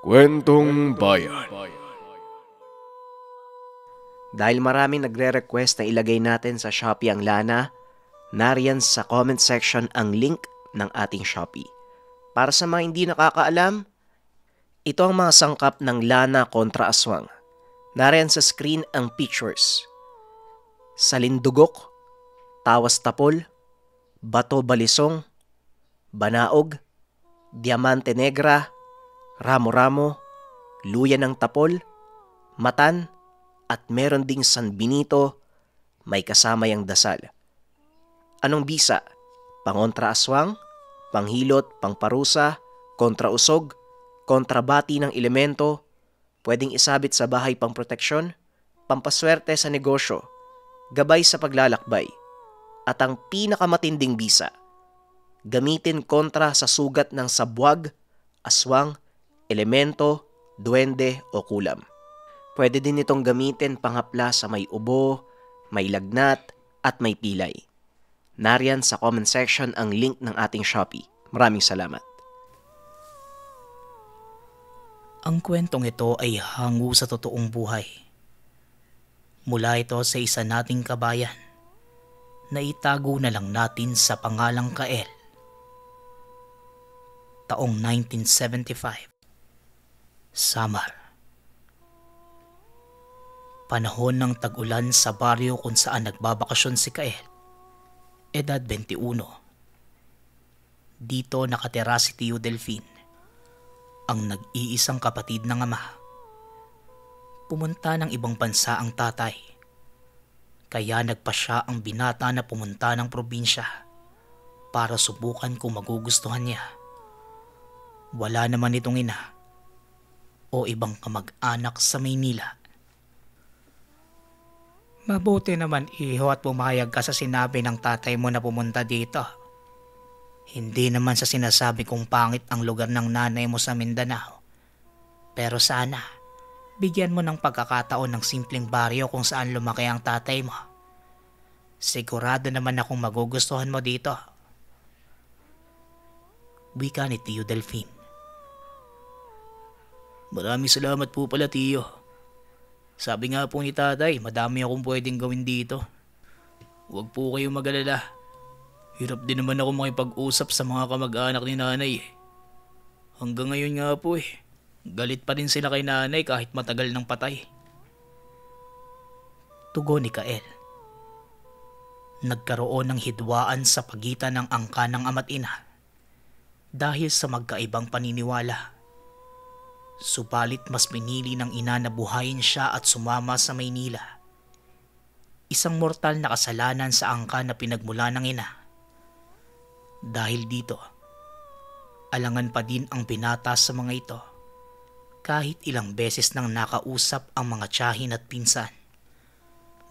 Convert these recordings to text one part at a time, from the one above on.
Kwentong Bayan Dahil maraming nagre-request na ilagay natin sa Shopee ang lana, nariyan sa comment section ang link ng ating Shopee. Para sa mga hindi nakakaalam, ito ang mga sangkap ng lana kontra aswang. Nariyan sa screen ang pictures. Salindugok, tawas tapol, bato balisong, banaog, diamante negra, Ramo-Ramo, Luya ng Tapol, Matan, at meron ding San Benito, may kasama yung dasal. Anong bisa? Pangontra aswang, panghilot, pangparusa, kontra usog, kontrabati ng elemento, pwedeng isabit sa bahay pangproteksyon, pampaswerte sa negosyo, gabay sa paglalakbay, at ang pinakamatinding bisa, gamitin kontra sa sugat ng sabwag, aswang, elemento, duwende o kulam. Pwede din itong gamitin panghapla sa may ubo, may lagnat, at may pilay. Nariyan sa comment section ang link ng ating Shopee. Maraming salamat. Ang kwentong ito ay hango sa totoong buhay. Mula ito sa isa nating kabayan na itago na lang natin sa pangalang Kael. Taong 1975 Summer. Panahon ng tag-ulan sa baryo kung saan nagbabakasyon si Kael. Edad 21. Dito nakatira si Tio Delphine, ang nag-iisang kapatid ng ama. Pumunta ng ibang bansa ang tatay. Kaya nagpa siya ang binata na pumunta ng probinsya para subukan kung magugustuhan niya. Wala naman itong ina o ibang kamag-anak sa Maynila. Mabuti naman iho at pumayag ka sa sinabi ng tatay mo na pumunta dito. Hindi naman sa sinasabi kong pangit ang lugar ng nanay mo sa Mindanao. Pero sana, bigyan mo ng pagkakataon ng simpleng baryo kung saan lumaki ang tatay mo. Sigurado naman akong magugustuhan mo dito. Wika ni Tio Delphine. Maraming salamat po pala, tiyo. Sabi nga po ni tatay, madami akong pwedeng gawin dito. Huwag po kayong magalala. Hirap din naman ako makipag-usap sa mga kamag-anak ni nanay. Eh. Hanggang ngayon nga po eh. Galit pa rin sila kay nanay kahit matagal ng patay. Tugo ni Kael. Nagkaroon ng hidwaan sa pagitan ng angka ng ama't ina dahil sa magkaibang paniniwala Subalit mas pinili ng ina na buhayin siya at sumama sa Maynila. Isang mortal na kasalanan sa angka na pinagmula ng ina. Dahil dito, alangan pa din ang binata sa mga ito kahit ilang beses nang nakausap ang mga tiyahin at pinsan.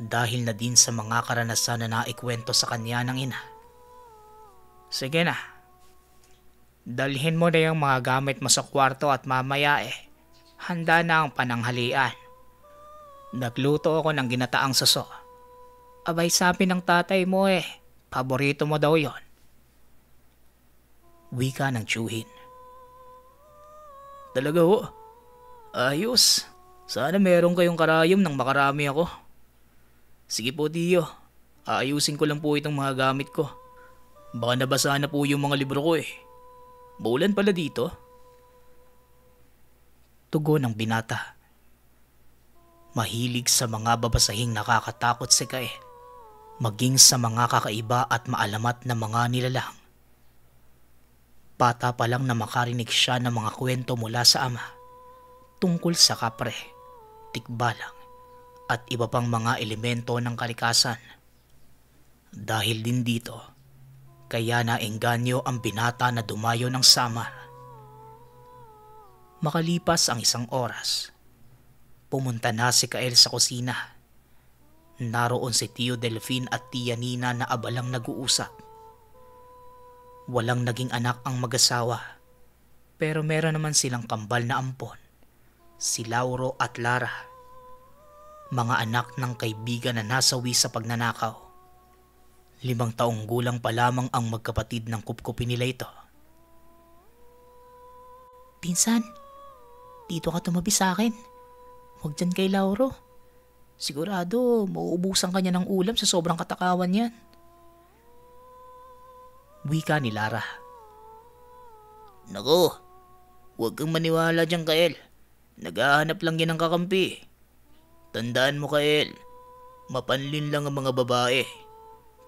Dahil na din sa mga karanasan na naikwento sa kanya ng ina. Sige na, Dalhin mo na yung mga gamit mo sa kwarto at mamaya eh, handa na ang pananghalian. Nagluto ako ng ginataang saso. Abay sabi ng tatay mo eh, paborito mo daw yon. Wika ng tsuhin. Talaga ho, ayos. Sana meron kayong karayom nang makarami ako. Sige po tiyo, aayusin ko lang po itong mga gamit ko. Baka nabasa na po yung mga libro ko eh. Bulan pala dito. Tugo ng binata. Mahilig sa mga babasahing nakakatakot si Kae. Maging sa mga kakaiba at maalamat na mga nilalang. Bata pa lang na makarinig siya ng mga kwento mula sa ama tungkol sa kapre, tikbalang, at iba pang mga elemento ng kalikasan. Dahil din dito, kaya naengganyo ang binata na dumayo ng sama. Makalipas ang isang oras, pumunta na si Kael sa kusina. Naroon si Tio Delfin at Tia Nina na abalang nag-uusap. Walang naging anak ang mag-asawa, pero meron naman silang kambal na ampon, si Lauro at Lara, mga anak ng kaibigan na nasawi sa pagnanakaw. Limang taong gulang pa lamang ang magkapatid ng kupkupin nila ito. Pinsan, dito ka tumabi sa akin. Huwag dyan kay Lauro. Sigurado, mauubusan kanya ng ulam sa sobrang katakawan niyan. Wika ni Lara. Nako, huwag kang maniwala dyan, Kael. Nagahanap lang yan ng kakampi. Tandaan mo, Kael, mapanlin lang ang mga babae.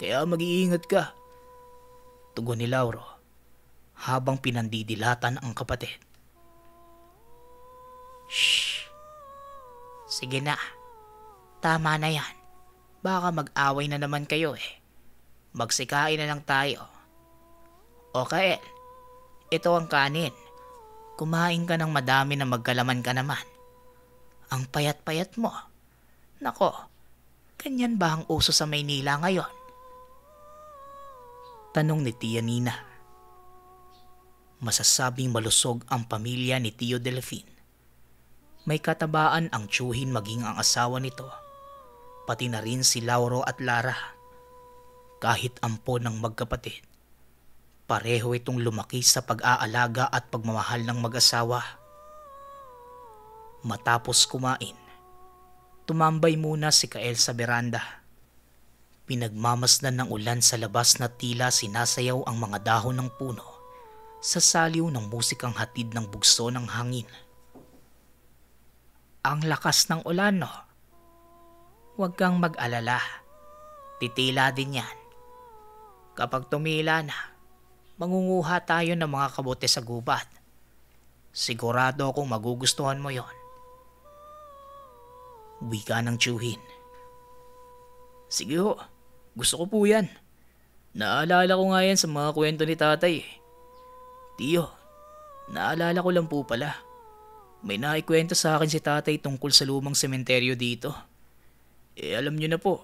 Kaya mag-iingat ka. Tugon ni Lauro habang pinandidilatan ang kapatid. Shh! Sige na. Tama na yan. Baka mag-away na naman kayo eh. Magsikain na lang tayo. O Kael, ito ang kanin. Kumain ka ng madami na magkalaman ka naman. Ang payat-payat mo. Nako, ganyan ba ang uso sa Maynila ngayon? Tanong ni Tia Nina. Masasabing malusog ang pamilya ni Tio Delfin. May katabaan ang tsuhin maging ang asawa nito, pati na rin si Lauro at Lara. Kahit ampo ng magkapatid, pareho itong lumaki sa pag-aalaga at pagmamahal ng mag-asawa. Matapos kumain, tumambay muna si Kael sa beranda Pinagmamasdan ng ulan sa labas na tila sinasayaw ang mga dahon ng puno sa saliw ng musikang hatid ng bugso ng hangin. Ang lakas ng ulan, no? Huwag kang mag-alala. Titila din yan. Kapag tumila na, mangunguha tayo ng mga kabote sa gubat. Sigurado akong magugustuhan mo yon. Wika ng tsuhin. Sige ho. Gusto ko po yan. Naalala ko nga yan sa mga kwento ni tatay eh. Tiyo, naalala ko lang po pala. May naikwento sa akin si tatay tungkol sa lumang sementeryo dito. Eh alam nyo na po,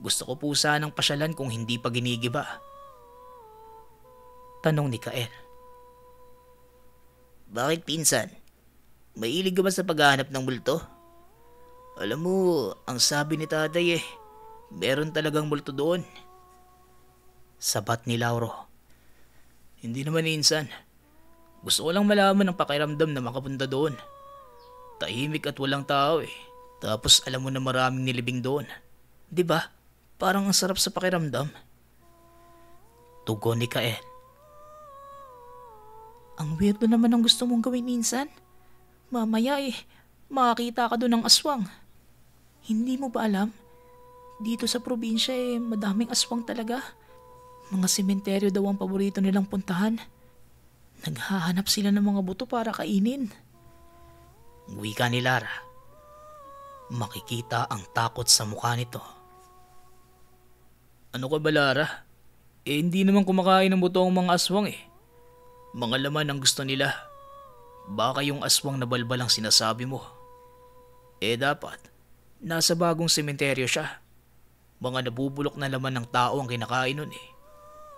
gusto ko po sanang pasyalan kung hindi pa ginigiba. Tanong ni Kael. Bakit pinsan? Mailig ka ba sa paghahanap ng multo? Alam mo, ang sabi ni tatay eh, Meron talagang multo doon. Sabat ni Lauro. Hindi naman insan. Gusto ko lang malaman ang pakiramdam na makapunta doon. Tahimik at walang tao eh. Tapos alam mo na maraming nilibing doon. ba? Diba? Parang ang sarap sa pakiramdam. Tugo ni Kael. Ang weirdo naman ang gusto mong gawin minsan. Mamaya eh, makakita ka doon ng aswang. Hindi mo ba alam dito sa probinsya eh, madaming aswang talaga. Mga sementeryo daw ang paborito nilang puntahan. Naghahanap sila ng mga buto para kainin. Wika ni Lara. Makikita ang takot sa mukha nito. Ano ka ba Lara? Eh hindi naman kumakain ng buto ang mga aswang eh. Mga laman ang gusto nila. Baka yung aswang na balbal ang sinasabi mo. Eh dapat, nasa bagong sementeryo siya. Mga nabubulok na laman ng tao ang kinakain nun eh.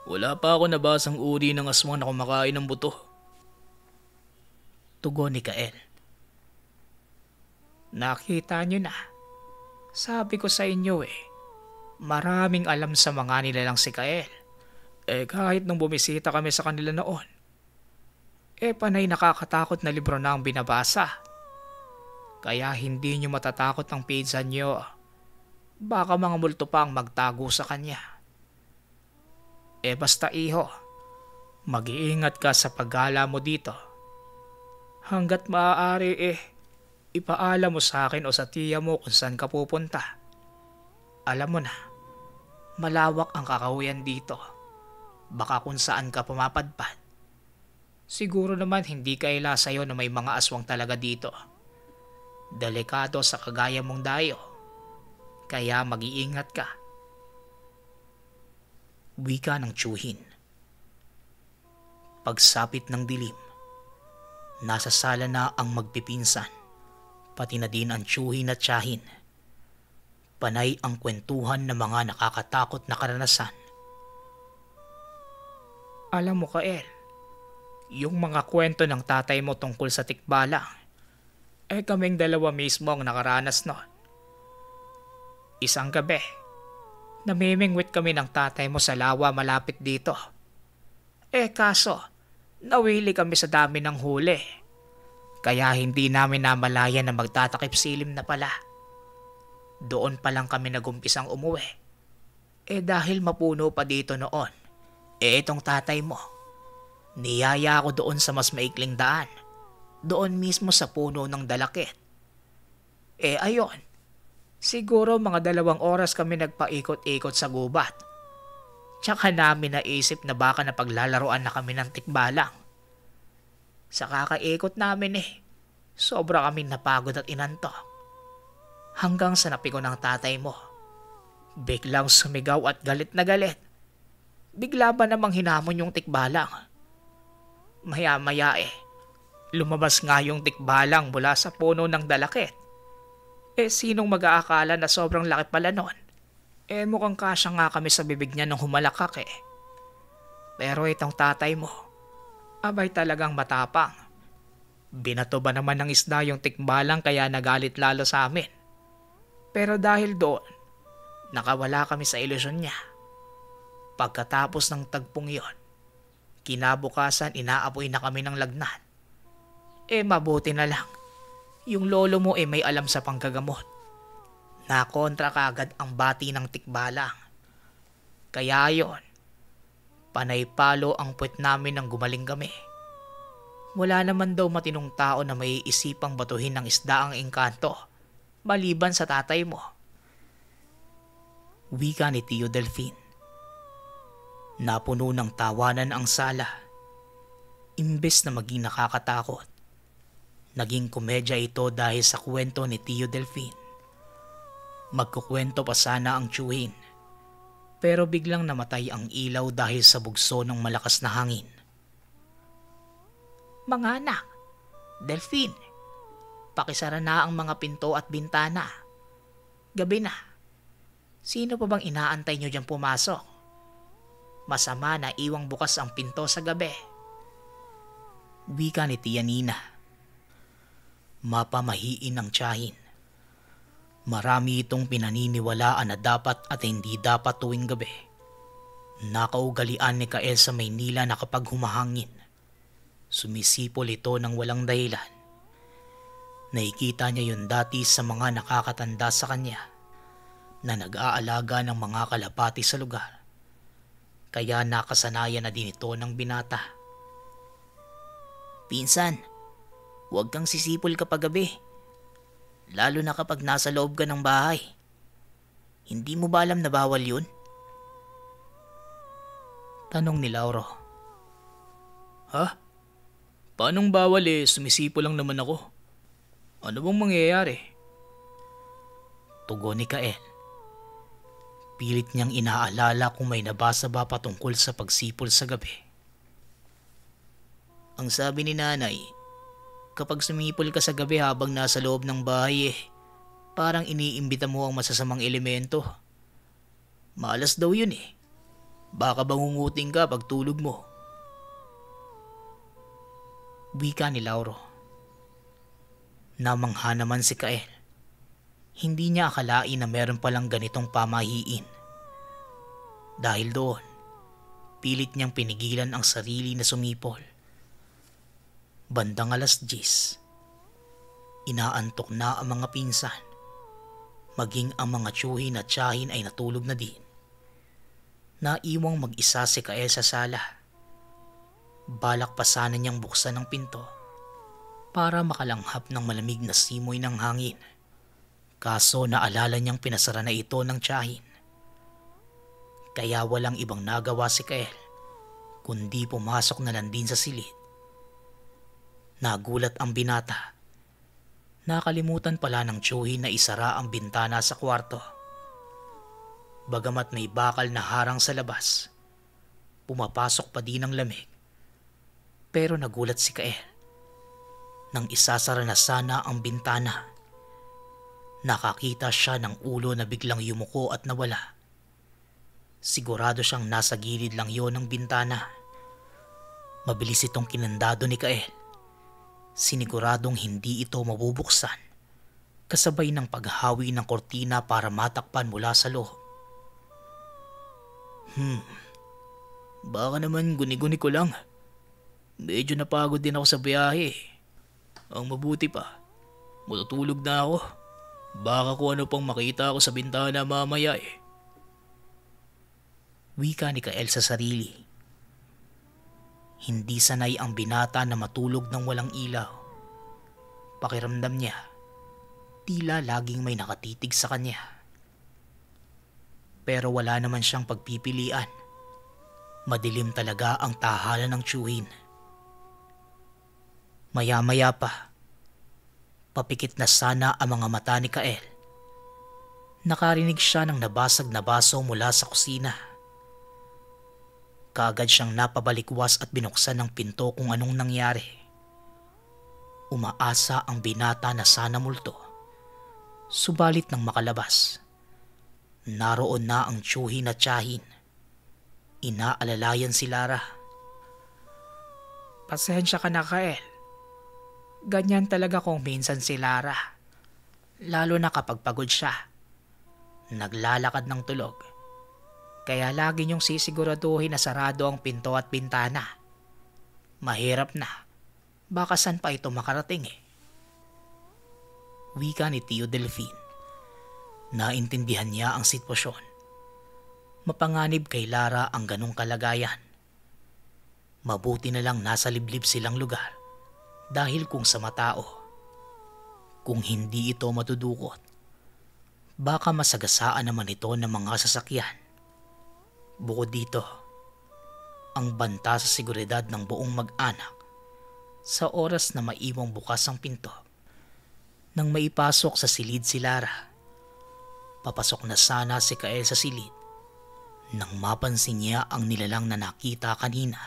Wala pa ako nabasang uri ng aswang na kumakain ng buto. Tugon ni Kael. Nakita nyo na. Sabi ko sa inyo eh. Maraming alam sa mga nila lang si Kael. Eh kahit nung bumisita kami sa kanila noon. Eh panay nakakatakot na libro na ang binabasa. Kaya hindi nyo matatakot ang pizza nyo. Baka mga multo pa ang magtago sa kanya. Eh basta iho, mag-iingat ka sa paggala mo dito. Hanggat maaari eh, ipaalam mo sa akin o sa tiya mo kung saan ka pupunta. Alam mo na, malawak ang kakahuyan dito. Baka kung saan ka pumapadpad. Siguro naman hindi kaila sa'yo na may mga aswang talaga dito. Delikado sa kagaya mong dayo kaya mag-iingat ka. Wika ng tsuhin. Pagsapit ng dilim, nasa sala na ang magpipinsan, pati na din ang tsuhin at tsahin. Panay ang kwentuhan ng mga nakakatakot na karanasan. Alam mo, Kael, yung mga kwento ng tatay mo tungkol sa tikbala, eh kaming dalawa mismo ang nakaranas noon. Isang gabi, namimingwit kami ng tatay mo sa lawa malapit dito. Eh kaso, nawili kami sa dami ng huli. Kaya hindi namin namalayan na magtatakip silim na pala. Doon pa lang kami nagumpisang umuwi. Eh dahil mapuno pa dito noon, eh itong tatay mo. Niyaya ako doon sa mas maikling daan. Doon mismo sa puno ng dalakit. Eh ayon, Siguro mga dalawang oras kami nagpaikot-ikot sa gubat. Tsaka namin naisip na baka napaglalaroan na kami ng tikbalang. Sa kakaikot namin eh, sobra kami napagod at inantok. Hanggang sa napiko ng tatay mo. Biglang sumigaw at galit na galit. Bigla ba namang hinamon yung tikbalang? Maya-maya eh, lumabas nga yung tikbalang mula sa puno ng dalakit eh sinong mag-aakala na sobrang laki pala nun? Eh mukhang kasya nga kami sa bibig niya nung humalakak eh. Pero itong tatay mo, abay talagang matapang. Binato ba naman ng isda yung tikbalang kaya nagalit lalo sa amin? Pero dahil doon, nakawala kami sa ilusyon niya. Pagkatapos ng tagpong yon, kinabukasan inaapoy na kami ng lagnat. Eh mabuti na lang. Yung lolo mo eh may alam sa panggagamot. Nakontra kagad ang bati ng tikbala. Kaya yon, panay palo ang puwet namin nang gumaling kami. Wala naman daw matinong tao na may isipang batuhin ng isda ang engkanto, maliban sa tatay mo. Wika ni Tio Delfin. Napuno ng tawanan ang sala. Imbes na maging nakakatakot Naging komedya ito dahil sa kwento ni Tio Delfin. Magkukwento pa sana ang tiyuhin. Pero biglang namatay ang ilaw dahil sa bugso ng malakas na hangin. Mga anak, Delfin, pakisara na ang mga pinto at bintana. Gabi na. Sino pa bang inaantay nyo dyan pumasok? Masama na iwang bukas ang pinto sa gabi. Wika ni Tianina. Nina mapamahiin ang tiyahin. Marami itong pinaniniwalaan na dapat at hindi dapat tuwing gabi. Nakaugalian ni Kael sa Maynila na kapag humahangin, sumisipol ito ng walang dahilan. Nakikita niya yun dati sa mga nakakatanda sa kanya na nag-aalaga ng mga kalapati sa lugar. Kaya nakasanayan na din ito ng binata. Pinsan, Huwag kang sisipol kapag gabi. Lalo na kapag nasa loob ka ng bahay. Hindi mo ba alam na bawal yun? Tanong ni Lauro. Ha? Paanong bawal eh? Sumisipo lang naman ako. Ano bang mangyayari? Tugon ni Kael. Pilit niyang inaalala kung may nabasa ba patungkol sa pagsipol sa gabi. Ang sabi ni nanay, kapag sumipol ka sa gabi habang nasa loob ng bahay eh. Parang iniimbita mo ang masasamang elemento. Malas daw yun eh. Baka bangunguting ka pag tulog mo. Wika ni Lauro. Namangha naman si Kael. Hindi niya akalain na meron palang ganitong pamahiin. Dahil doon, pilit niyang pinigilan ang sarili na sumipol Bandang alas 10. Inaantok na ang mga pinsan. Maging ang mga tsuhin at tsahin ay natulog na din. Naiwang mag-isa si Kael sa sala. Balak pa sana niyang buksan ang pinto para makalanghap ng malamig na simoy ng hangin. Kaso naalala niyang pinasara na ito ng tsahin. Kaya walang ibang nagawa si Kael kundi pumasok na lang din sa silid Nagulat ang binata. Nakalimutan pala ng Chewie na isara ang bintana sa kwarto. Bagamat may bakal na harang sa labas, pumapasok pa din ang lamig. Pero nagulat si Kael nang isasara na sana ang bintana. Nakakita siya ng ulo na biglang yumuko at nawala. Sigurado siyang nasa gilid lang yon ng bintana. Mabilis itong kinandado ni Kael Siniguradong hindi ito mabubuksan kasabay ng paghawi ng kortina para matakpan mula sa loob. Hmm, baka naman guni-guni ko lang. Medyo napagod din ako sa biyahe. Ang mabuti pa, matutulog na ako. Baka kung ano pang makita ako sa bintana mamaya eh. Wika ni Kael sa sarili hindi sanay ang binata na matulog ng walang ilaw. Pakiramdam niya, tila laging may nakatitig sa kanya. Pero wala naman siyang pagpipilian. Madilim talaga ang tahanan ng tsuhin. Maya-maya pa, papikit na sana ang mga mata ni Kael. Nakarinig siya ng nabasag na baso mula sa kusina kagad siyang napabalikwas at binuksan ng pinto kung anong nangyari. Umaasa ang binata na sana multo. Subalit nang makalabas, naroon na ang tsuhi na tsahin. Inaalalayan si Lara. Pasensya ka na, Kael. Ganyan talaga kung minsan si Lara. Lalo na kapag pagod siya. Naglalakad ng tulog kaya lagi niyong sisiguraduhin na sarado ang pinto at pintana. Mahirap na. Baka saan pa ito makarating eh. Wika ni Tio Delphine. Naintindihan niya ang sitwasyon. Mapanganib kay Lara ang ganong kalagayan. Mabuti na lang nasa liblib silang lugar dahil kung sa matao. Kung hindi ito matudukot, baka masagasaan naman ito ng mga sasakyan Bukod dito, ang banta sa seguridad ng buong mag-anak sa oras na maiwang bukas ang pinto. Nang maipasok sa silid si Lara, papasok na sana si Kael sa silid nang mapansin niya ang nilalang na nakita kanina.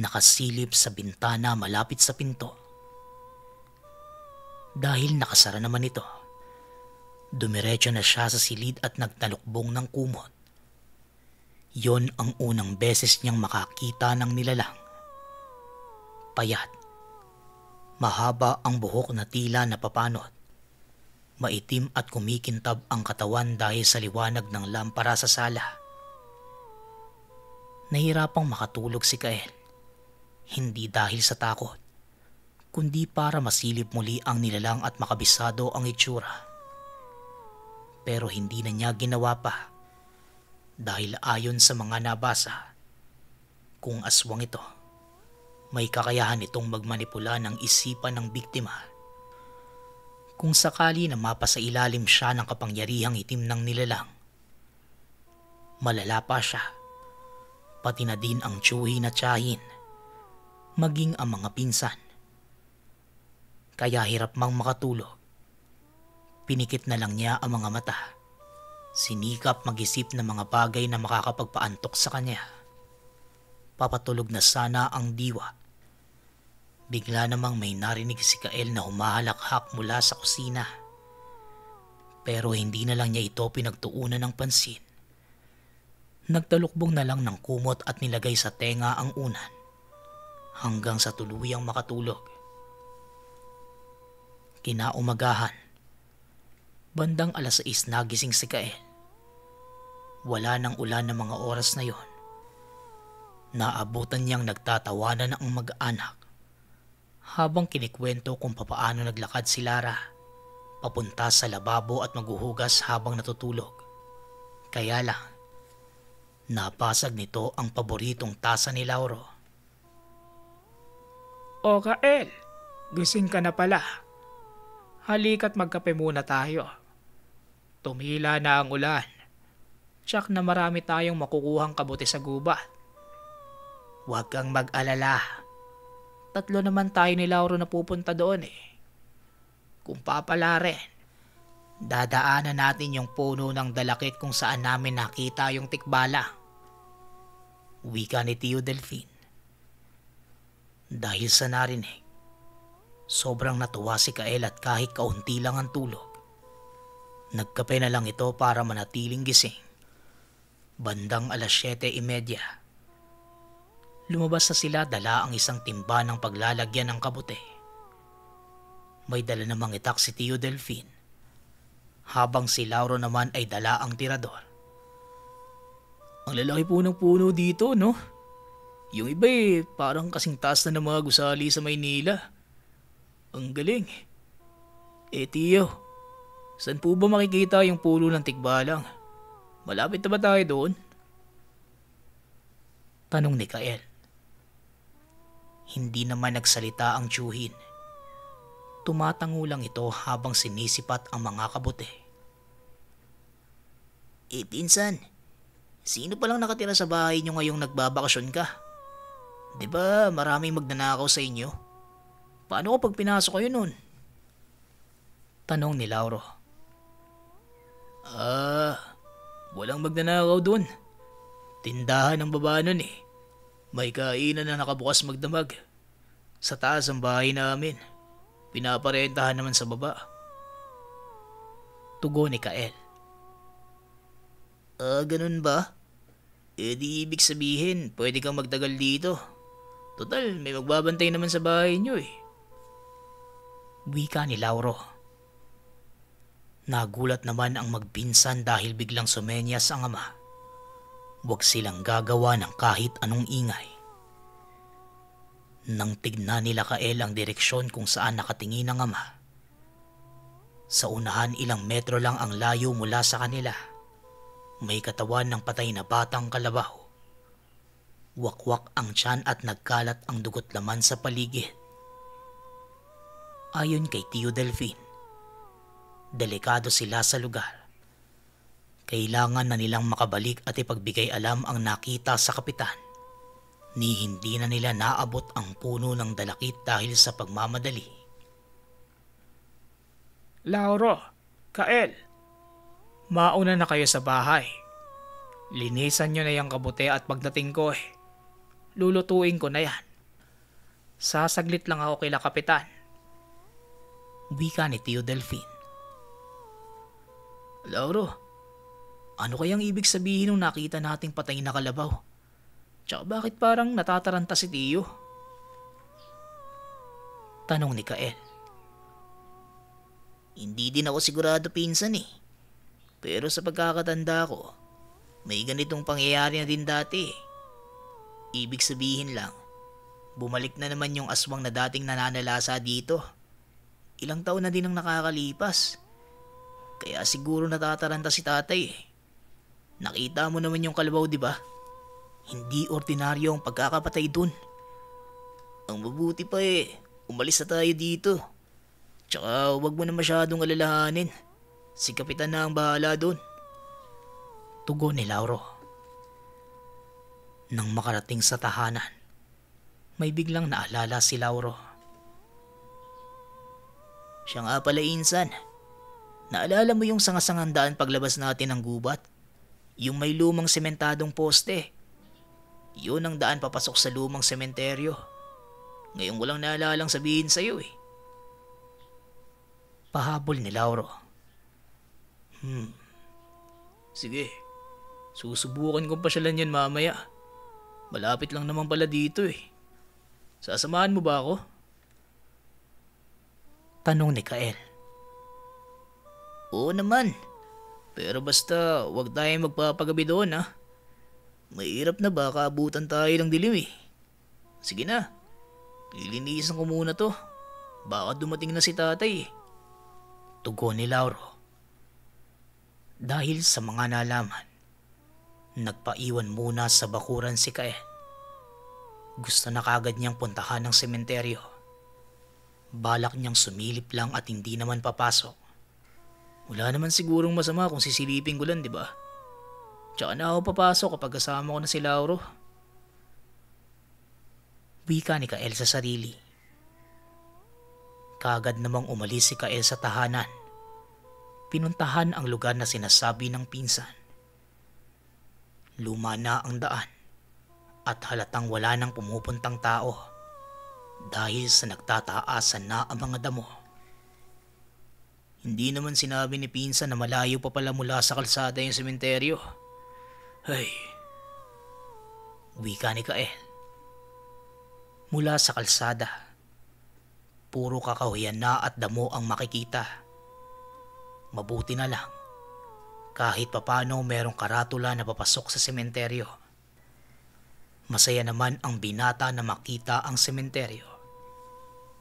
Nakasilip sa bintana malapit sa pinto. Dahil nakasara naman ito, dumiretso na siya sa silid at nagtalukbong ng kumot. Yon ang unang beses niyang makakita ng nilalang. Payat. Mahaba ang buhok na tila napapanot. Maitim at kumikintab ang katawan dahil sa liwanag ng lampara sa sala. Nahirapang makatulog si Kael. Hindi dahil sa takot, kundi para masilip muli ang nilalang at makabisado ang itsura. Pero hindi na niya ginawa pa dahil ayon sa mga nabasa, kung aswang ito, may kakayahan itong magmanipula ng isipan ng biktima. Kung sakali na mapasailalim siya ng kapangyarihang itim ng nilalang, malala pa siya, pati na din ang tsuhin na tsahin, maging ang mga pinsan. Kaya hirap mang makatulog, pinikit na lang niya ang mga mata Sinikap mag-isip ng mga bagay na makakapagpaantok sa kanya. Papatulog na sana ang diwa. Bigla namang may narinig si Kael na humahalakhak mula sa kusina. Pero hindi na lang niya ito pinagtuunan ng pansin. Nagtalukbong na lang ng kumot at nilagay sa tenga ang unan hanggang sa tuluyang makatulog. Kinaumagahan, bandang alas 6 nagising si Kael. Wala nang ulan ng mga oras na yon. Naabutan niyang nagtatawanan ang mag-anak habang kinikwento kung papaano naglakad si Lara papunta sa lababo at maghuhugas habang natutulog. Kaya lang, napasag nito ang paboritong tasa ni Lauro. O Kael, gising ka na pala. Halika't magkape muna tayo. Tumila na ang ulan tsak na marami tayong makukuhang kabuti sa guba. Huwag kang mag-alala. Tatlo naman tayo ni Lauro na pupunta doon eh. Kung papala rin, dadaanan natin yung puno ng dalakit kung saan namin nakita yung tikbala. Uwi ka ni Tio Delfin. Dahil sa narinig, sobrang natuwa si Kael at kahit kaunti lang ang tulog. Nagkape na lang ito para manatiling gising. Bandang alas 7.30. Lumabas na sila dala ang isang timba ng paglalagyan ng kabute. May dala namang itak si Tio Delphine. Habang si Lauro naman ay dala ang tirador. Ang lalaki po ng puno dito, no? Yung iba eh, parang kasing taas na ng mga gusali sa Maynila. Ang galing. Eh, Tio, saan po ba makikita yung pulo ng tigbalang? Malapit na ba tayo doon? Tanong ni Kael. Hindi naman nagsalita ang Chuhin. Tumatango lang ito habang sinisipat ang mga kabute. Eh pinsan, sino palang nakatira sa bahay niyo ngayong nagbabakasyon ka? Di ba maraming magnanakaw sa inyo? Paano ko pag pinasok kayo noon? Tanong ni Lauro. Ah, Walang magnanakaw doon. Tindahan ng baba nun eh. May kainan na nakabukas magdamag. Sa taas ang bahay namin. Pinaparentahan naman sa baba. Tugo ni Kael. Ah, ganun ba? E di ibig sabihin, pwede kang magtagal dito. Total, may magbabantay naman sa bahay niyo eh. Wika ni Lauro. Nagulat naman ang magpinsan dahil biglang sumenyas ang ama. Huwag silang gagawa ng kahit anong ingay. Nang tignan nila kael ang direksyon kung saan nakatingin ang ama. Sa unahan ilang metro lang ang layo mula sa kanila. May katawan ng patay na batang kalabaho. Wakwak ang tiyan at nagkalat ang dugot laman sa paligid. Ayon kay Tio Delphine, delikado sila sa lugar. Kailangan na nilang makabalik at ipagbigay alam ang nakita sa kapitan. Ni hindi na nila naabot ang puno ng dalakit dahil sa pagmamadali. Lauro, Kael, mauna na kayo sa bahay. Linisan nyo na yung kabute at pagdating ko eh. Lulutuin ko na yan. Sasaglit lang ako kila kapitan. Wika ni Tio Delphine. Lauro, ano kayang ibig sabihin nung nakita nating patay na kalabaw? Tsaka bakit parang natataranta si Tio? Tanong ni Kael. Hindi din ako sigurado pinsan eh. Pero sa pagkakatanda ko, may ganitong pangyayari na din dati eh. Ibig sabihin lang, bumalik na naman yung aswang na dating nananalasa dito. Ilang taon na din ang nakakalipas. Kaya siguro natataranta si tatay eh. Nakita mo naman yung kalabaw, di ba? Hindi ordinaryo ang pagkakapatay dun. Ang mabuti pa eh, umalis na tayo dito. Tsaka huwag mo na masyadong alalahanin. Si Kapitan na ang bahala dun. Tugon ni Lauro. Nang makarating sa tahanan, may biglang naalala si Lauro. Siya nga pala insan. Naalala mo yung sangasangang paglabas natin ng gubat? Yung may lumang sementadong poste. Yun ang daan papasok sa lumang sementeryo. Ngayon walang naalalang sabihin sa'yo eh. Pahabol ni Lauro. Hmm. Sige. Susubukan kong pasyalan yan mamaya. Malapit lang naman pala dito eh. Sasamahan mo ba ako? Tanong ni Kael. Oo naman. Pero basta huwag tayong magpapagabi doon ha. Mahirap na baka abutan tayo ng dilim eh. Sige na. Ilinisan ko muna to. Baka dumating na si tatay eh. Tugon ni Lauro. Dahil sa mga nalaman, nagpaiwan muna sa bakuran si Kae. Gusto na kagad niyang puntahan ng sementeryo. Balak niyang sumilip lang at hindi naman papasok. Wala naman sigurong masama kung sisilipin ko lang, di ba? Tsaka na ako papasok kapag kasama ko na si Lauro. Wika ni Kael sa sarili. Kagad namang umalis si Kael sa tahanan. Pinuntahan ang lugar na sinasabi ng pinsan. Luma na ang daan at halatang wala nang pumupuntang tao dahil sa nagtataasan na ang mga damo. Hindi naman sinabi ni Pinsan na malayo pa pala mula sa kalsada yung sementeryo. Ay, wika ni Kael. Mula sa kalsada, puro kakawian na at damo ang makikita. Mabuti na lang, kahit papano merong karatula na papasok sa sementeryo. Masaya naman ang binata na makita ang sementeryo.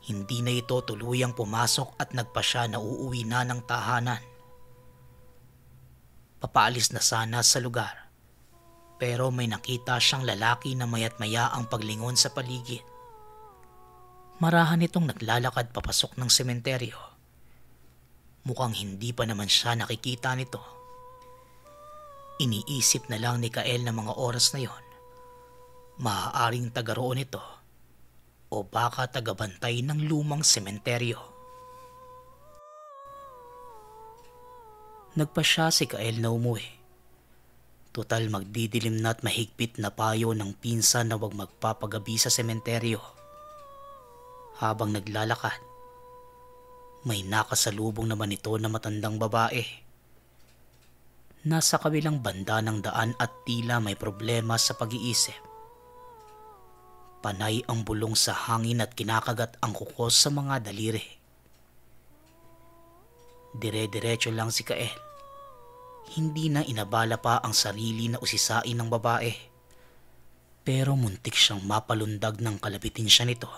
Hindi na ito tuluyang pumasok at nagpa siya na uuwi na ng tahanan. Papaalis na sana sa lugar. Pero may nakita siyang lalaki na mayat maya ang paglingon sa paligid. Marahan itong naglalakad papasok ng sementeryo. Mukhang hindi pa naman siya nakikita nito. Iniisip na lang ni Kael na mga oras na yon. Maaaring tagaroon ito o baka tagabantay ng lumang sementeryo. Nagpa siya si Kael na umuwi. Total magdidilim na at mahigpit na payo ng pinsan na wag magpapagabi sa sementeryo. Habang naglalakad, may nakasalubong naman ito na matandang babae. Nasa kabilang banda ng daan at tila may problema sa pag-iisip. Panay ang bulong sa hangin at kinakagat ang kukos sa mga daliri. Dire-diretso lang si Kael. Hindi na inabala pa ang sarili na usisain ng babae. Pero muntik siyang mapalundag ng kalabitin siya nito.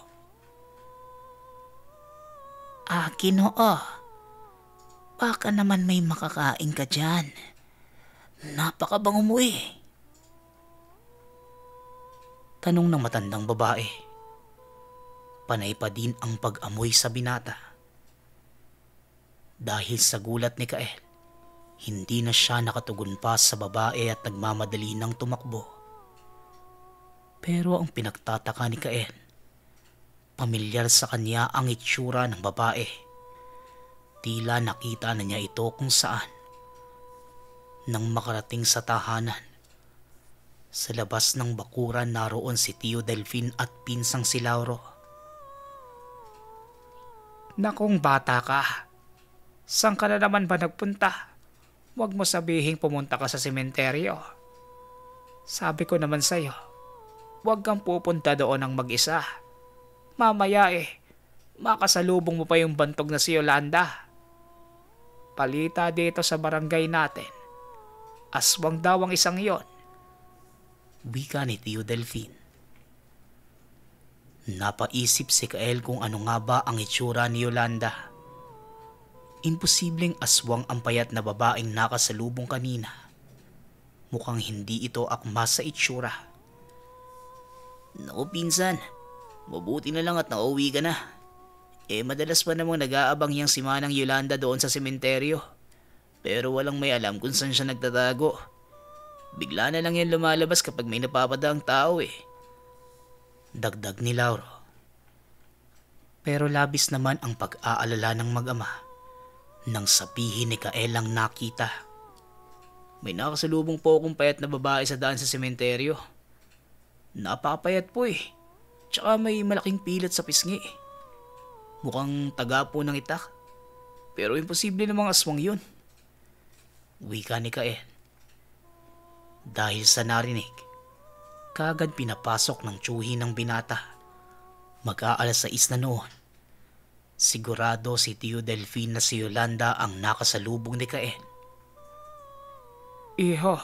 Ah, kinoo, baka naman may makakain ka dyan. Napakabango mo eh. Tanong ng matandang babae. Panay pa din ang pag-amoy sa binata. Dahil sa gulat ni Kael, hindi na siya nakatugon pa sa babae at nagmamadali ng tumakbo. Pero ang pinagtataka ni Kael, pamilyar sa kanya ang itsura ng babae. Tila nakita na niya ito kung saan. Nang makarating sa tahanan, sa labas ng bakuran naroon si Tio Delfin at pinsang si Lauro. Nakong bata ka. Saan ka na naman ba nagpunta? Huwag mo sabihin pumunta ka sa sementeryo. Sabi ko naman sa'yo, huwag kang pupunta doon ang mag-isa. Mamaya eh, makasalubong mo pa yung bantog na si Yolanda. Palita dito sa barangay natin. Aswang daw ang isang iyon wika ni Tio Delfin. Napaisip si Kael kung ano nga ba ang itsura ni Yolanda. Imposibleng aswang ang payat na babaeng nakasalubong kanina. Mukhang hindi ito akma sa itsura. Naku pinsan, mabuti na lang at nauwi ka na. Eh madalas pa namang nag-aabang yang si Manang Yolanda doon sa sementeryo. Pero walang may alam kung saan siya nagtatago. Bigla na lang yan lumalabas kapag may napapadaang tao eh. Dagdag ni Lauro. Pero labis naman ang pag-aalala ng mag-ama nang sabihin ni Kaelang nakita. May nakasalubong po akong payat na babae sa daan sa sementeryo. Napapayat po eh. Tsaka may malaking pilat sa pisngi. Mukhang taga po ng itak. Pero imposible namang aswang yun. Wika ni Kael. Dahil sa narinig, kagad pinapasok ng tsuhi ng binata. Mag-aalas sa is na noon. Sigurado si Tio Delfin na si Yolanda ang nakasalubong ni Kael. Iho,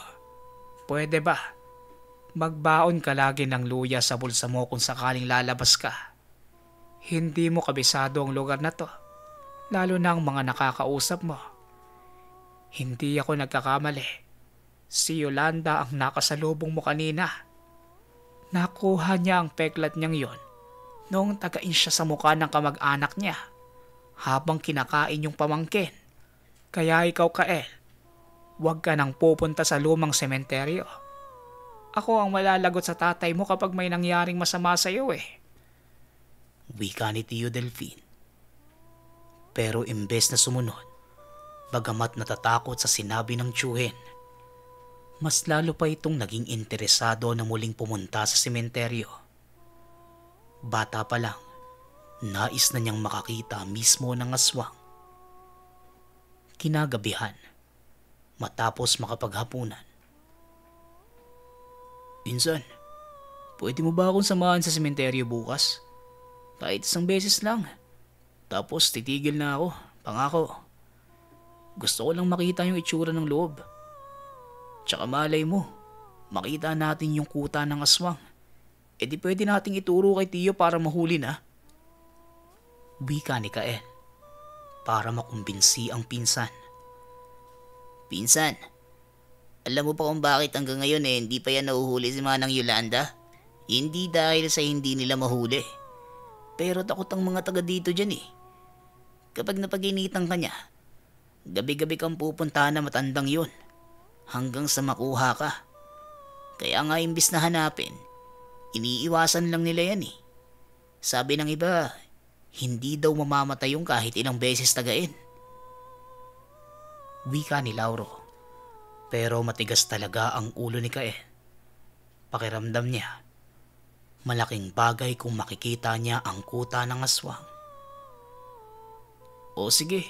pwede ba? Magbaon ka lagi ng luya sa bulsa mo kung sakaling lalabas ka. Hindi mo kabisado ang lugar na to, lalo na ang mga nakakausap mo. Hindi ako nagkakamali. Si Yolanda ang nakasalubong mo kanina. Nakuha niya ang peklat niyang yon noong tagain siya sa mukha ng kamag-anak niya habang kinakain yung pamangkin. Kaya ikaw, Kael, huwag ka nang pupunta sa lumang sementeryo. Ako ang malalagot sa tatay mo kapag may nangyaring masama sa iyo eh. Wika ni Tio Delphine. Pero imbes na sumunod, bagamat natatakot sa sinabi ng tiyuhin, mas lalo pa itong naging interesado na muling pumunta sa sementeryo. Bata pa lang, nais na niyang makakita mismo ng aswang. Kinagabihan, matapos makapaghapunan. Insan, pwede mo ba akong samahan sa sementeryo bukas? Kahit isang beses lang. Tapos titigil na ako, pangako. Gusto ko lang makita yung itsura ng loob. Tsaka malay mo, makita natin yung kuta ng aswang. E di pwede nating ituro kay Tiyo para mahuli na. Wika ni Kael para makumbinsi ang pinsan. Pinsan, alam mo pa kung bakit hanggang ngayon eh hindi pa yan nahuhuli si Manang Yolanda? Hindi dahil sa hindi nila mahuli. Pero takot ang mga taga dito dyan eh. Kapag napaginitan kanya, gabi-gabi kang pupuntahan na matandang yun hanggang sa makuha ka. Kaya nga imbis na hanapin, iniiwasan lang nila yan eh. Sabi ng iba, hindi daw mamamatay yung kahit ilang beses tagain. Wika ni Lauro. Pero matigas talaga ang ulo ni Kae. Pakiramdam niya, malaking bagay kung makikita niya ang kuta ng aswang. O sige,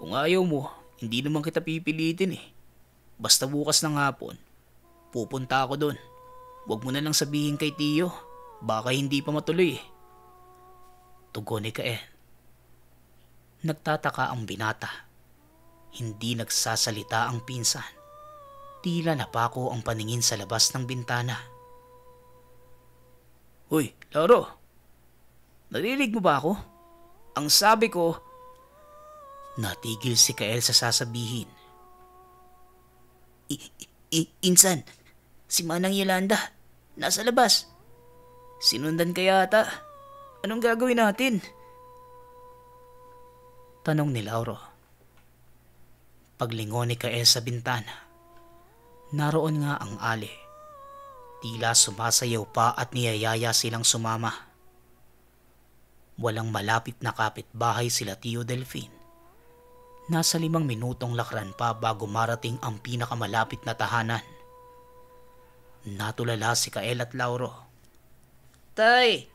kung ayaw mo, hindi naman kita pipilitin eh. Basta bukas ng hapon, pupunta ako doon. Huwag mo na lang sabihin kay Tiyo, baka hindi pa matuloy eh. Tugon ni Kaen. Nagtataka ang binata. Hindi nagsasalita ang pinsan. Tila napako ang paningin sa labas ng bintana. Hoy, Laro! Narinig mo ba ako? Ang sabi ko... Natigil si Kael sa sasabihin I- I- insan, si Manang Yolanda, nasa labas. Sinundan kaya ata. Anong gagawin natin? Tanong ni Lauro. Paglingon ni Kael sa bintana, naroon nga ang ali. Tila sumasayaw pa at niyayaya silang sumama. Walang malapit na kapitbahay sila Tio Delphine Nasa limang minutong lakran pa bago marating ang pinakamalapit na tahanan. Natulala si Kael at Lauro. Tay,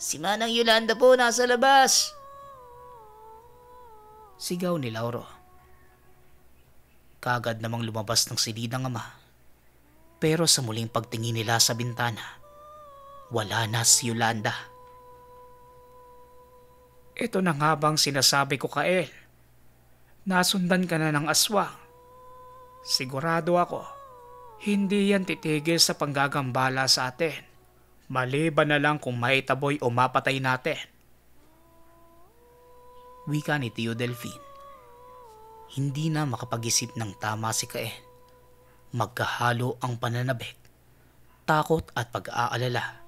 si Manang Yolanda po nasa labas. Sigaw ni Lauro. Kagad namang lumabas ng silid silidang ama. Pero sa muling pagtingin nila sa bintana, wala na si Yolanda. Ito na nga bang sinasabi ko, Kael? Nasundan ka na ng aswang. Sigurado ako, hindi yan titigil sa panggagambala sa atin. Maliban na lang kung maitaboy o mapatay natin. Wika ni Tio Delfin. Hindi na makapag-isip ng tama si Kae. Magkahalo ang pananabik, takot at pag-aalala.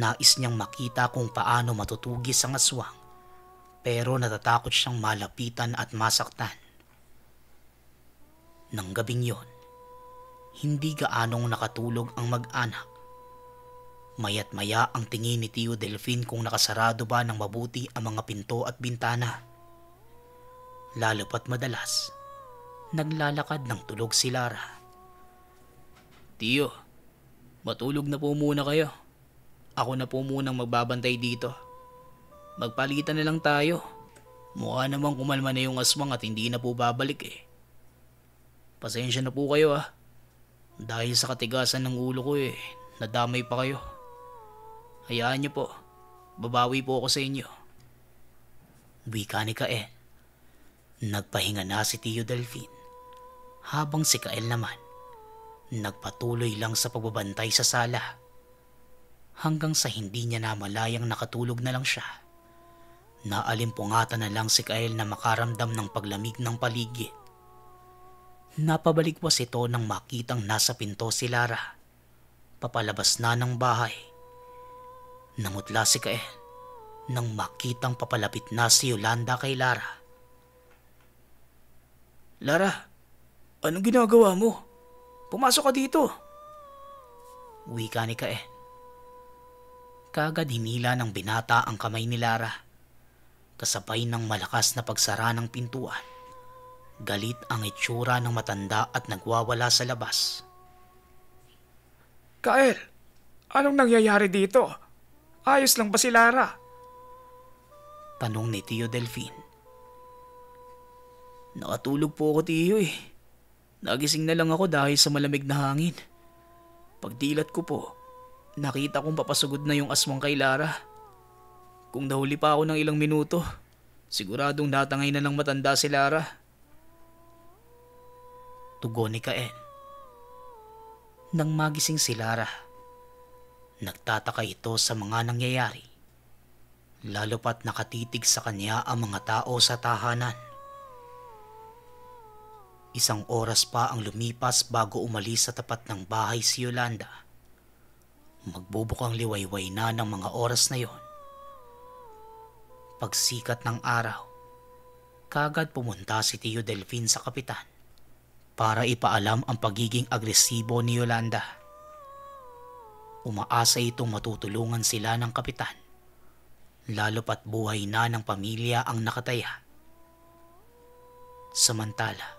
Nais niyang makita kung paano matutugis ang aswang pero natatakot siyang malapitan at masaktan. Nang gabing yon, hindi gaanong nakatulog ang mag-anak. Mayat maya ang tingin ni Tio Delfin kung nakasarado ba ng mabuti ang mga pinto at bintana. Lalo pat madalas, naglalakad ng tulog si Lara. Tio, matulog na po muna kayo. Ako na po munang magbabantay dito. Magpalitan na lang tayo. Mukha namang kumalma na yung aswang at hindi na po babalik eh. Pasensya na po kayo ah. Dahil sa katigasan ng ulo ko eh, nadamay pa kayo. Hayaan niyo po. Babawi po ako sa inyo. Wika ni Kael. Nagpahinga na si Tio Delfin. Habang si Kael naman, nagpatuloy lang sa pagbabantay sa sala. Hanggang sa hindi niya na malayang nakatulog na lang siya. Naalimpungatan na lang si Kael na makaramdam ng paglamig ng paligid. Napabalik Napabalikwas ito nang makitang nasa pinto si Lara. Papalabas na ng bahay. Namutla si Kael nang makitang papalapit na si Yolanda kay Lara. Lara, anong ginagawa mo? Pumasok ka dito. ka ni Kael. Kagad hinila ng binata ang kamay ni Lara kasabay ng malakas na pagsara ng pintuan. Galit ang itsura ng matanda at nagwawala sa labas. Kael, anong nangyayari dito? Ayos lang ba si Lara? Tanong ni Tio Delphine. Nakatulog po ako, Tio eh. Nagising na lang ako dahil sa malamig na hangin. Pagdilat ko po, nakita kong papasugod na yung aswang kay Lara. Lara. Kung nahuli pa ako ng ilang minuto, siguradong natangay na ng matanda si Lara. Tugon ni Kaen. Nang magising si Lara, nagtataka ito sa mga nangyayari. Lalo pat nakatitig sa kanya ang mga tao sa tahanan. Isang oras pa ang lumipas bago umalis sa tapat ng bahay si Yolanda. Magbubukang liwayway na ng mga oras na yon. Pagsikat ng araw, kagad pumunta si Tio Delfin sa kapitan para ipaalam ang pagiging agresibo ni Yolanda. Umaasa itong matutulungan sila ng kapitan, lalo pat buhay na ng pamilya ang nakataya. Samantala,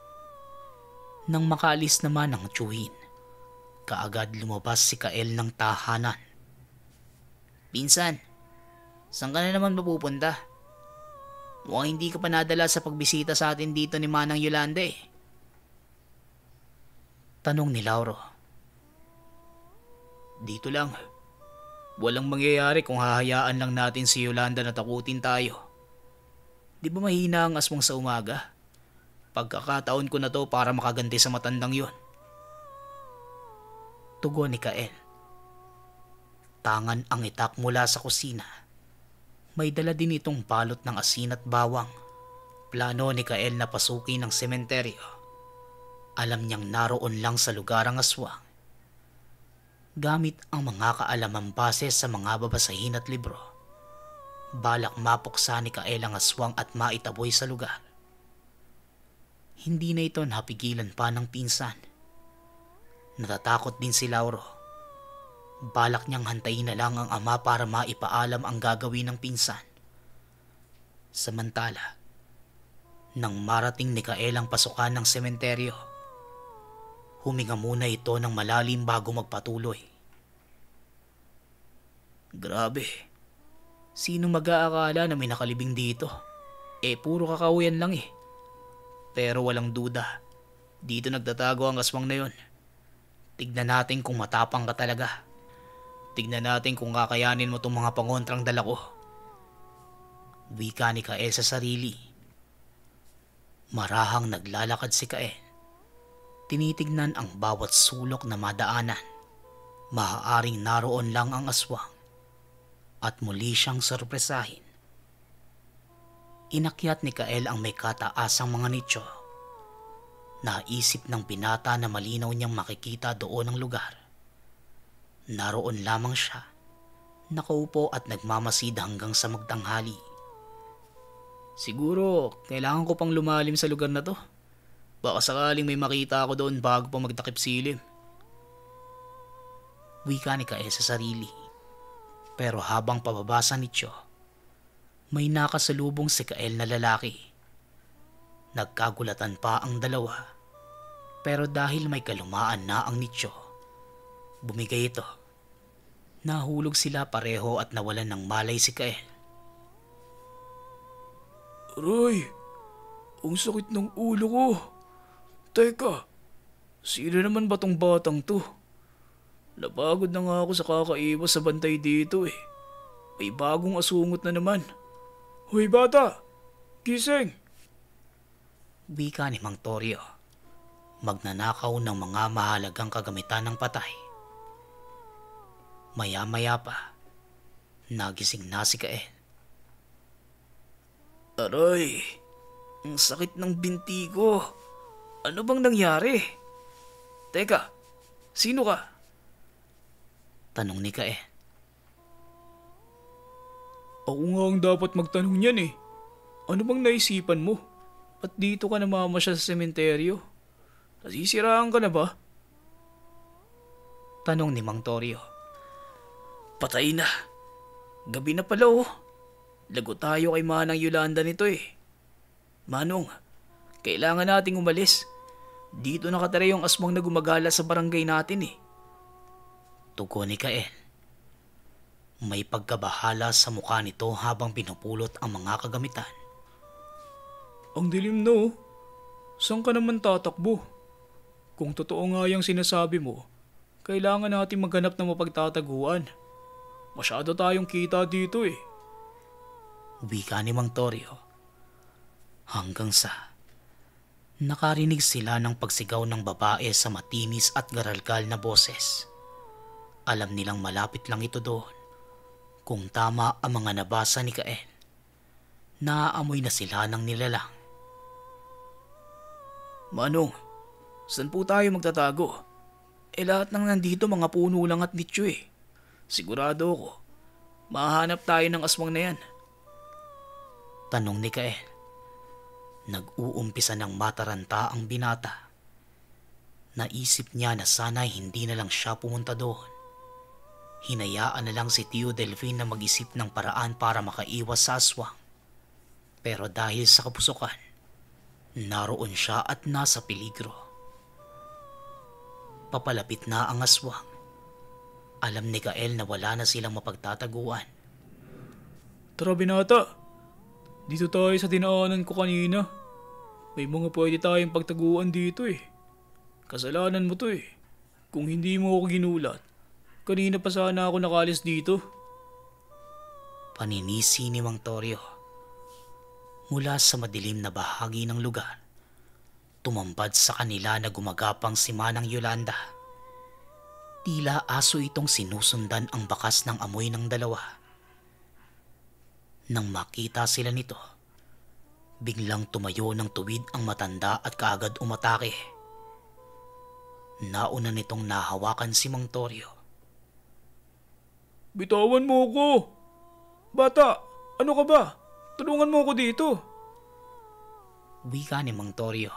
nang makaalis naman ang tsuhin, kaagad lumabas si Kael ng tahanan. Pinsan, Saan ka na naman mapupunta? Mukhang hindi ka pa nadala sa pagbisita sa atin dito ni Manang Yolanda eh. Tanong ni Lauro. Dito lang. Walang mangyayari kung hahayaan lang natin si Yolanda na takutin tayo. Di ba mahina ang aswang sa umaga? Pagkakataon ko na to para makaganti sa matandang yon. Tugon ni Kael. Tangan ang itak mula sa kusina may dala din itong palot ng asin at bawang. Plano ni Kael na pasukin ang sementeryo. Alam niyang naroon lang sa lugar ang aswang. Gamit ang mga kaalaman base sa mga babasahin at libro, balak mapuksa ni Kael ang aswang at maitaboy sa lugar. Hindi na ito napigilan pa ng pinsan. Natatakot din si Lauro Balak niyang hantayin na lang ang ama para maipaalam ang gagawin ng pinsan. Samantala, nang marating ni Kael ang pasukan ng sementeryo, huminga muna ito ng malalim bago magpatuloy. Grabe, sino mag-aakala na may nakalibing dito? Eh puro kakawayan lang eh. Pero walang duda, dito nagtatago ang aswang na yon. Tignan natin kung matapang ka talaga. Tignan natin kung kakayanin mo itong mga pangontrang dala ko. Wika ni Kael sa sarili. Marahang naglalakad si Kael. Tinitignan ang bawat sulok na madaanan. Maaaring naroon lang ang aswang. At muli siyang sorpresahin. Inakyat ni Kael ang may kataasang mga nicho. Naisip ng binata na malinaw niyang makikita doon ang lugar Naroon lamang siya, nakaupo at nagmamasid hanggang sa magtanghali. Siguro, kailangan ko pang lumalim sa lugar na to. Baka sakaling may makita ako doon bago pa magtakip silim. Wika ni Kae sa sarili. Pero habang pababasa ni Cho, may nakasalubong si Kael na lalaki. Nagkagulatan pa ang dalawa. Pero dahil may kalumaan na ang ni Cho, Bumigay ito. Nahulog sila pareho at nawalan ng malay si Kae. Roy, ang sakit ng ulo ko. Teka, sino naman ba tong batang to? Napagod na nga ako sa kakaiwas sa bantay dito eh. May bagong asungot na naman. Hoy bata, gising! Wika ni Mang Torio. Magnanakaw ng mga mahalagang kagamitan ng patay. Maya-maya pa, nagising na si Kael. Aray, ang sakit ng binti ko. Ano bang nangyari? Teka, sino ka? Tanong ni Kael. Ako nga ang dapat magtanong niyan eh. Ano bang naisipan mo? Ba't dito ka namamasya sa sementeryo? Nasisiraan ka na ba? Tanong ni Mang Torio. Patay na. Gabi na pala oh. Lago tayo kay Manang Yolanda nito eh. Manong, kailangan nating umalis. Dito nakatira yung aswang na gumagala sa barangay natin eh. Tugo ni Kael. May pagkabahala sa mukha nito habang pinupulot ang mga kagamitan. Ang dilim no. Saan ka naman tatakbo? Kung totoo nga yung sinasabi mo, kailangan natin maghanap ng mapagtataguan. Masyado tayong kita dito eh. Wika ni Mang Torrio. Hanggang sa nakarinig sila ng pagsigaw ng babae sa matinis at garalgal na boses. Alam nilang malapit lang ito doon. Kung tama ang mga nabasa ni Kaen, naaamoy na sila ng nilalang. Manong, saan po tayo magtatago? Eh lahat nang nandito mga puno lang at nityo eh. Sigurado ako, mahanap tayo ng aswang na yan. Tanong ni Kael. Nag-uumpisa ng mataranta ang binata. Naisip niya na sana hindi na lang siya pumunta doon. Hinayaan na lang si Tio Delvin na mag-isip ng paraan para makaiwas sa aswang. Pero dahil sa kapusukan, naroon siya at nasa peligro. Papalapit na ang aswang. Alam ni Gael na wala na silang mapagtataguan. Tara binata, dito tayo sa dinaanan ko kanina. May mga pwede tayong pagtaguan dito eh. Kasalanan mo to eh. Kung hindi mo ako ginulat, kanina pa sana ako nakalis dito. Paninisi ni Mang Torio. Mula sa madilim na bahagi ng lugar, tumampad sa kanila na gumagapang si Manang Yolanda. Tila aso itong sinusundan ang bakas ng amoy ng dalawa. Nang makita sila nito, biglang tumayo ng tuwid ang matanda at kaagad umatake. Nauna nitong nahawakan si Mang Toryo. Bitawan mo ko! Bata, ano ka ba? Tulungan mo ko dito! Wika ni Mang Toryo.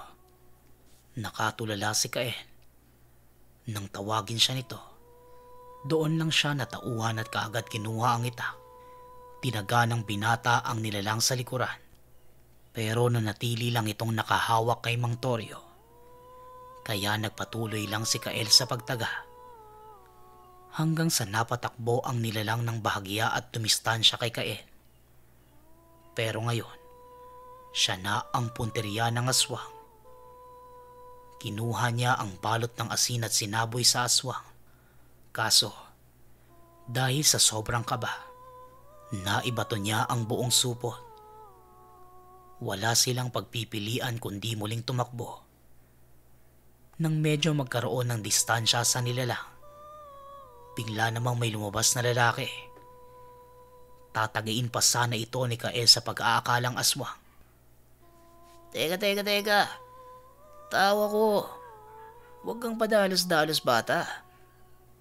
Nakatulala si Kaen nang tawagin siya nito, doon lang siya natauhan at kaagad kinuha ang itak. Tinaga ng binata ang nilalang sa likuran. Pero nanatili lang itong nakahawak kay Mang Torio. Kaya nagpatuloy lang si Kael sa pagtaga. Hanggang sa napatakbo ang nilalang ng bahagya at dumistansya kay Kael. Pero ngayon, siya na ang punteriya ng aswang Kinuha niya ang balot ng asin at sinaboy sa aswang. Kaso, dahil sa sobrang kaba, naibato niya ang buong supot. Wala silang pagpipilian kundi muling tumakbo. Nang medyo magkaroon ng distansya sa nilalang, bigla namang may lumabas na lalaki. Tatagain pa sana ito ni Kael sa pag-aakalang aswang. Teka, teka, teka. Tawa ko. Huwag kang padalos-dalos bata.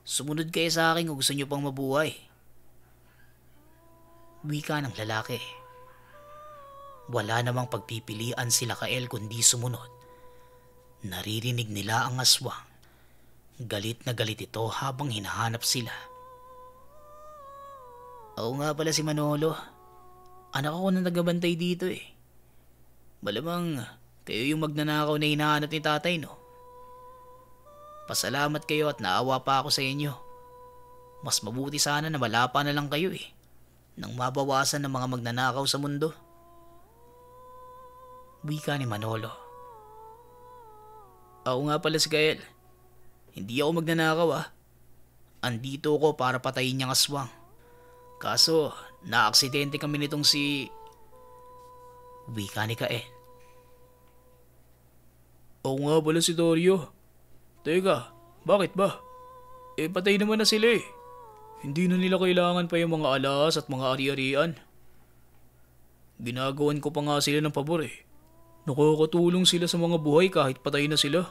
Sumunod kayo sa akin kung gusto nyo pang mabuhay. Wika ng lalaki. Wala namang pagpipilian sila kael kundi sumunod. Naririnig nila ang aswang. Galit na galit ito habang hinahanap sila. Oo nga pala si Manolo. Anak ako na nagabantay dito eh. Malamang kayo yung magnanakaw na hinahanap ni tatay, no? Pasalamat kayo at naawa pa ako sa inyo. Mas mabuti sana na wala pa na lang kayo eh. Nang mabawasan ng mga magnanakaw sa mundo. Wika ni Manolo. Ako nga pala si Gael. Hindi ako magnanakaw ah. Andito ko para patayin niyang aswang. Kaso, naaksidente kami nitong si... Wika ni Kael. Oo nga pala si Dorio. Teka, bakit ba? Eh patay naman na sila eh. Hindi na nila kailangan pa yung mga alas at mga ari-arian. Ginagawan ko pa nga sila ng pabor eh. Nakakatulong sila sa mga buhay kahit patay na sila.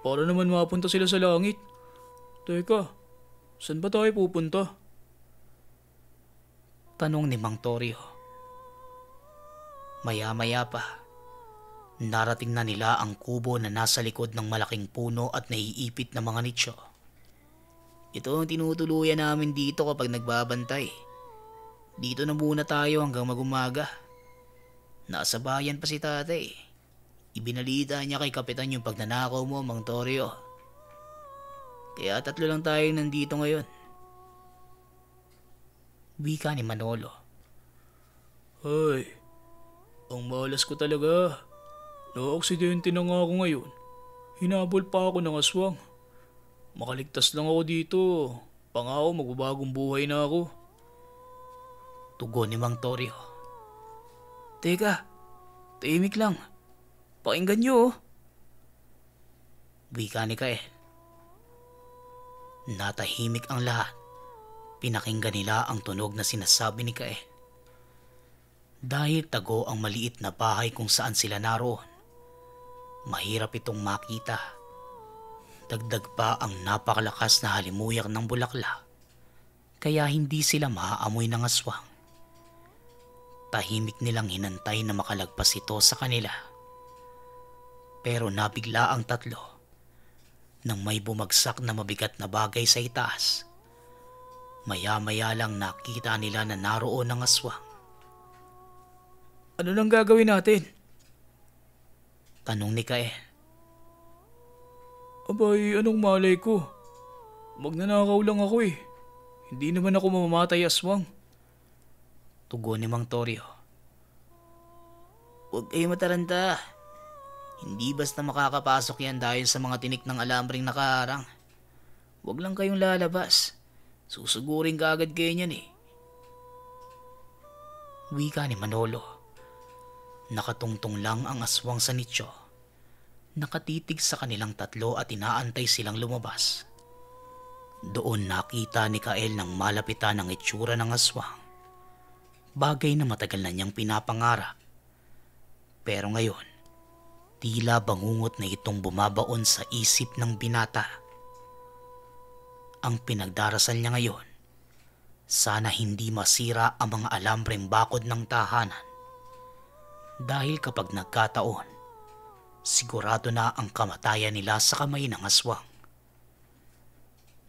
Para naman mapunta sila sa langit. Teka, saan ba tayo pupunta? Tanong ni Mang Torio. Maya-maya pa Narating na nila ang kubo na nasa likod ng malaking puno at naiipit na mga nitsyo. Ito ang tinutuluyan namin dito kapag nagbabantay. Dito na muna tayo hanggang magumaga. Nasa bayan pa si tatay. Ibinalita niya kay kapitan yung pagnanakaw mo, Mang Torrio. Kaya tatlo lang tayo nandito ngayon. Wika ni Manolo. Hoy, ang malas ko talaga. Naaksidente na nga ako ngayon. Hinabol pa ako ng aswang. Makaligtas lang ako dito. Pangao, magbabagong buhay na ako. Tugon ni Mang Torrio. Teka, tahimik lang. Pakinggan niyo. oh. Wika ni Kael. Natahimik ang lahat. Pinakinggan nila ang tunog na sinasabi ni Kael. Dahil tago ang maliit na bahay kung saan sila naroon. Mahirap itong makita. Dagdag pa ang napakalakas na halimuyak ng bulaklak kaya hindi sila maaamoy ng aswang. Tahimik nilang hinantay na makalagpas ito sa kanila. Pero nabigla ang tatlo nang may bumagsak na mabigat na bagay sa itaas. Maya-maya lang nakita nila na naroon ang aswang. Ano nang gagawin natin? Tanong ni Kae. Abay, anong malay ko? Magnanakaw lang ako eh. Hindi naman ako mamamatay aswang. Tugon ni Mang Toryo. Huwag kayo mataranta. Hindi basta makakapasok yan dahil sa mga tinik ng alambring nakaharang. Huwag lang kayong lalabas. Susugurin ka agad kayo niyan eh. Wika ni Manolo. Nakatungtong lang ang aswang sa nicho. Nakatitig sa kanilang tatlo at inaantay silang lumabas. Doon nakita ni Kael ng malapitan ang itsura ng aswang. Bagay na matagal na niyang pinapangarap. Pero ngayon, tila bangungot na itong bumabaon sa isip ng binata. Ang pinagdarasal niya ngayon, sana hindi masira ang mga alambreng bakod ng tahanan. Dahil kapag nagkataon, sigurado na ang kamatayan nila sa kamay ng aswang.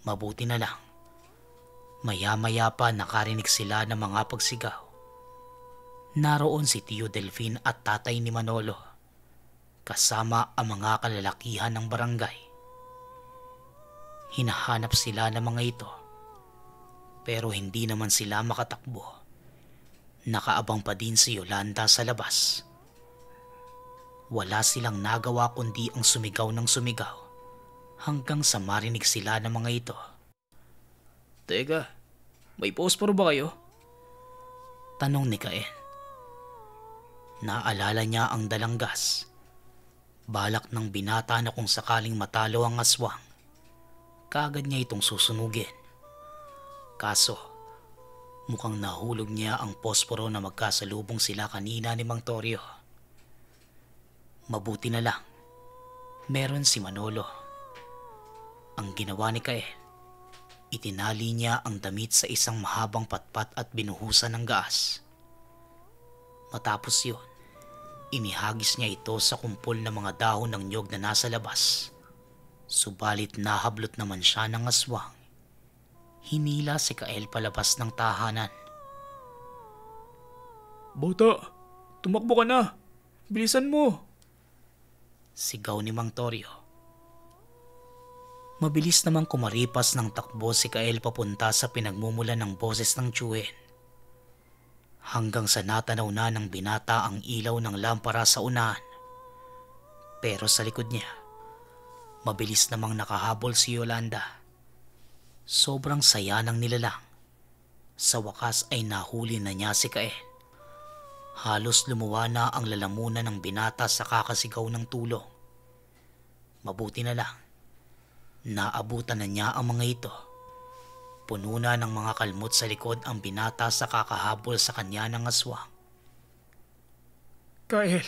Mabuti na lang, maya-maya pa nakarinig sila ng mga pagsigaw. Naroon si Tio Delfin at tatay ni Manolo, kasama ang mga kalalakihan ng barangay. Hinahanap sila ng mga ito, pero hindi naman sila makatakbo. Nakaabang pa din si Yolanda sa labas. Wala silang nagawa kundi ang sumigaw ng sumigaw hanggang sa marinig sila ng mga ito. Tega, may posporo ba kayo? Tanong ni Kaen. Naalala niya ang dalanggas. Balak ng binata na kung sakaling matalo ang aswang, kagad niya itong susunugin. Kaso, Mukhang nahulog niya ang posporo na magkasalubong sila kanina ni Mang Torrio. Mabuti na lang. Meron si Manolo. Ang ginawa ni Kae, itinali niya ang damit sa isang mahabang patpat at binuhusan ng gas. Matapos yun, inihagis niya ito sa kumpol ng mga dahon ng nyog na nasa labas. Subalit nahablot naman siya ng aswang hinila si Kael palabas ng tahanan. Bota, tumakbo ka na. Bilisan mo. Sigaw ni Mang Torio. Mabilis namang kumaripas ng takbo si Kael papunta sa pinagmumula ng boses ng Chuen. Hanggang sa natanaw na ng binata ang ilaw ng lampara sa unahan. Pero sa likod niya, mabilis namang nakahabol si Yolanda Sobrang saya ng nilalang. Sa wakas ay nahuli na niya si Kael. Halos lumuwa na ang lalamunan ng binata sa kakasigaw ng tulong. Mabuti na lang. Naabutan na niya ang mga ito. Puno na ng mga kalmot sa likod ang binata sa kakahabol sa kanya ng aswang. Kael,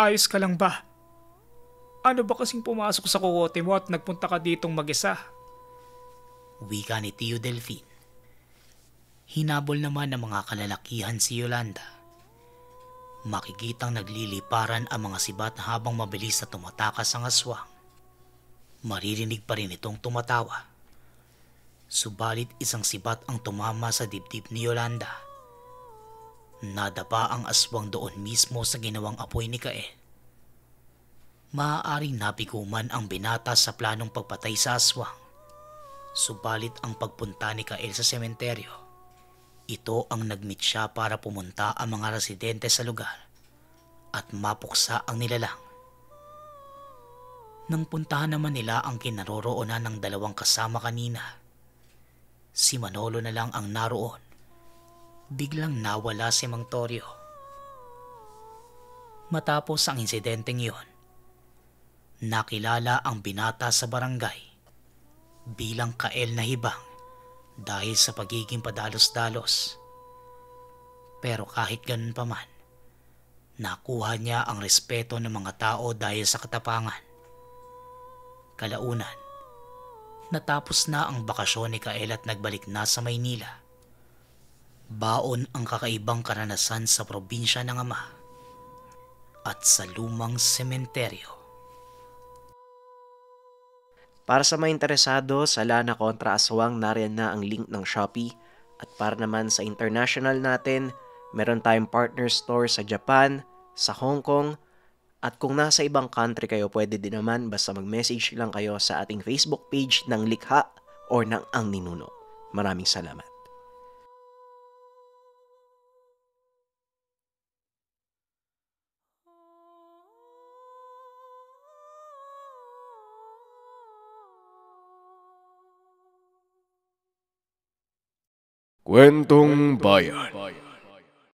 ayos ka lang ba? Ano ba kasing pumasok sa kukote mo at nagpunta ka ditong mag-isa? Wika ni Tio Delfin. Hinabol naman ng mga kalalakihan si Yolanda. Makikitang nagliliparan ang mga sibat habang mabilis na tumatakas ang aswang. Maririnig pa rin itong tumatawa. Subalit isang sibat ang tumama sa dibdib ni Yolanda. Nadapa ang aswang doon mismo sa ginawang apoy ni Kael maaaring napikuman ang binata sa planong pagpatay sa aswang. Subalit ang pagpunta ni Kael sa sementeryo, ito ang nagmit siya para pumunta ang mga residente sa lugar at mapuksa ang nilalang. Nang puntahan naman nila ang kinaroroonan ng dalawang kasama kanina, si Manolo na lang ang naroon. Biglang nawala si Mang Torrio. Matapos ang insidenteng iyon, nakilala ang binata sa barangay bilang kael na hibang dahil sa pagiging padalos-dalos. Pero kahit ganun pa man, nakuha niya ang respeto ng mga tao dahil sa katapangan. Kalaunan, natapos na ang bakasyon ni Kael at nagbalik na sa Maynila. Baon ang kakaibang karanasan sa probinsya ng ama at sa lumang sementeryo. Para sa mga interesado sa Lana kontra Aswang, nariyan na ang link ng Shopee. At para naman sa international natin, meron tayong partner store sa Japan, sa Hong Kong, at kung nasa ibang country kayo, pwede din naman basta mag-message lang kayo sa ating Facebook page ng Likha or ng Ang Ninuno. Maraming salamat. Kwentong Bayan.